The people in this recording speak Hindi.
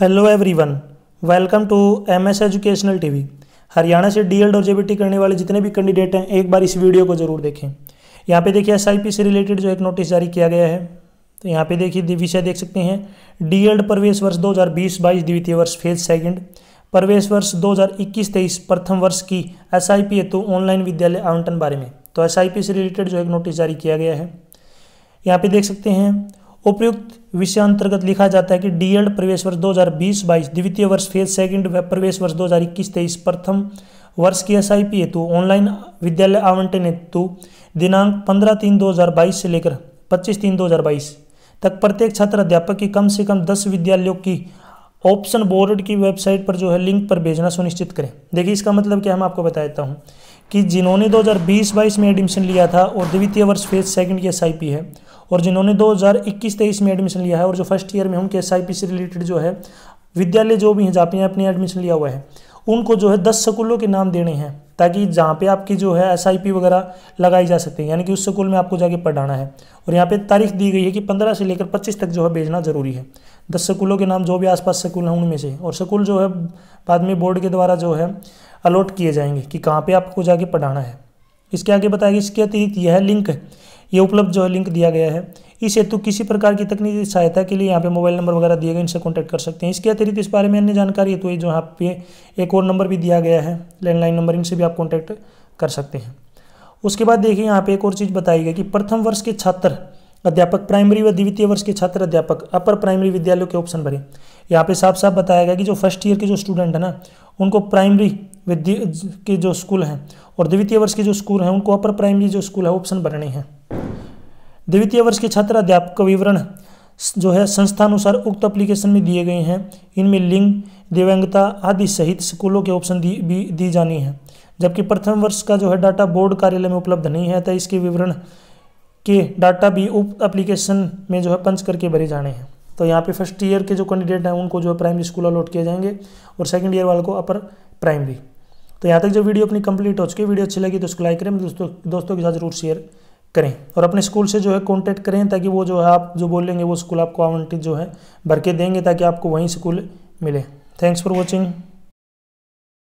hello everyone welcome to MS educational TV Haryana से डीएलड और जेबीटी करने वाले जितने भी कैंडिडेट हैं एक बार इस वीडियो को जरूर देखें यहाँ पे देखिए एसआईपी से रिलेटेड जो एक नोटिस जारी किया गया है तो यहाँ पे देखिए विषय देख सकते हैं डीएलड प्रवेश वर्ष 2020-22 द्वितीय वर्ष फेज सेकेंड प्रवेश वर्ष दो हज़ार प्रथम वर्ष की एस आई पी हेतु ऑनलाइन विद्यालय आवंटन बारे में तो एस से रिलेटेड जो एक नोटिस जारी किया गया है यहाँ पे देख सकते हैं उपयुक्त विषय अंतर्गत लिखा जाता है कि डीएड प्रवेश वर्ष 2020-22 द्वितीय वर्ष फेज सेकंड व प्रवेश वर्ष 2021-23 प्रथम वर्ष की एसआईपी हेतु तो ऑनलाइन विद्यालय आवंटन हेतु तो दिनांक 15 तीन 2022 से लेकर 25 तीन 2022 तक प्रत्येक छात्र अध्यापक की कम से कम दस विद्यालयों की ऑप्शन बोर्ड की वेबसाइट पर जो है लिंक पर भेजना सुनिश्चित करें देखिए इसका मतलब क्या हम आपको बता देता हूँ कि जिन्होंने 2020-22 में एडमिशन लिया था और द्वितीय वर्ष फेज सेकंड की एसआईपी है और जिन्होंने 2021-23 में एडमिशन लिया है और जो फर्स्ट ईयर में उनके एस से रिलेटेड जो है विद्यालय जो भी हैं जहाँ पे आपने एडमिशन लिया हुआ है उनको जो है दस स्कूलों के नाम देने हैं ताकि जहाँ पे आपकी जो है एस वगैरह लगाई जा सकती है यानी कि उस स्कूल में आपको जाके पढ़ाना है और यहाँ पे तारीख दी गई है कि 15 से लेकर 25 तक जो है भेजना ज़रूरी है दस स्कूलों के नाम जो भी आसपास स्कूल हैं उनमें से और स्कूल जो है बाद में बोर्ड के द्वारा जो है अलॉट किए जाएंगे कि कहाँ पर आपको जाके पढ़ाना है इसके आगे बताया गया इसके अतिरिक्त यह लिंक ये उपलब्ध जो है लिंक दिया गया है इस हेतु किसी प्रकार की तकनीकी सहायता के लिए यहाँ पे मोबाइल नंबर वगैरह दिए गए इनसे कॉन्टैक्ट कर सकते हैं इसके अतिरिक्त इस बारे में अन्य जानकारी है तो जो यहाँ पे एक और नंबर भी दिया गया है लैंडलाइन नंबर इनसे भी आप कॉन्टैक्ट कर सकते हैं उसके बाद देखिए यहाँ पे एक और चीज़ बताई गई कि प्रथम वर्ष के छात्र अध्यापक प्राइमरी व द्वितीय वर्ष के छात्र अध्यापक अपर प्राइमरी विद्यालयों के ऑप्शन भरें यहाँ पे साफ साफ बताया गया कि जो फर्स्ट ईयर के जो स्टूडेंट है ना उनको प्राइमरी विद्य के जो स्कूल हैं और द्वितीय वर्ष के जो स्कूल हैं उनको अपर प्राइमरी जो स्कूल है ऑप्शन भरने हैं द्वितीय वर्ष के छात्र अध्यापक विवरण जो है संस्थानुसार उक्त अप्लीकेशन में दिए गए हैं इनमें लिंग दिव्यांगता आदि सहित स्कूलों के ऑप्शन दी भी दी जानी है जबकि प्रथम वर्ष का जो है डाटा बोर्ड कार्यालय में उपलब्ध नहीं है तो इसके विवरण के डाटा भी उप अप्लीकेशन में जो है पंच करके भरे जाने हैं तो यहाँ पे फर्स्ट ईयर के जो कैंडिडेट हैं उनको जो है प्राइमरी स्कूल अलॉट किए जाएंगे और सेकेंड ईयर वालों को अपर प्राइमरी तो यहाँ तक जब वीडियो अपनी कंप्लीट हो चुकी है वीडियो अच्छी लगी तो उसको लाइक करें दोस्तों दोस्तों के साथ जरूर शेयर करें और अपने स्कूल से जो है कॉन्टैक्ट करें ताकि वो जो है आप जो बोलेंगे वो स्कूल आपको आवंटित जो है भर के देंगे ताकि आपको वहीं स्कूल मिले थैंक्स फॉर वॉचिंग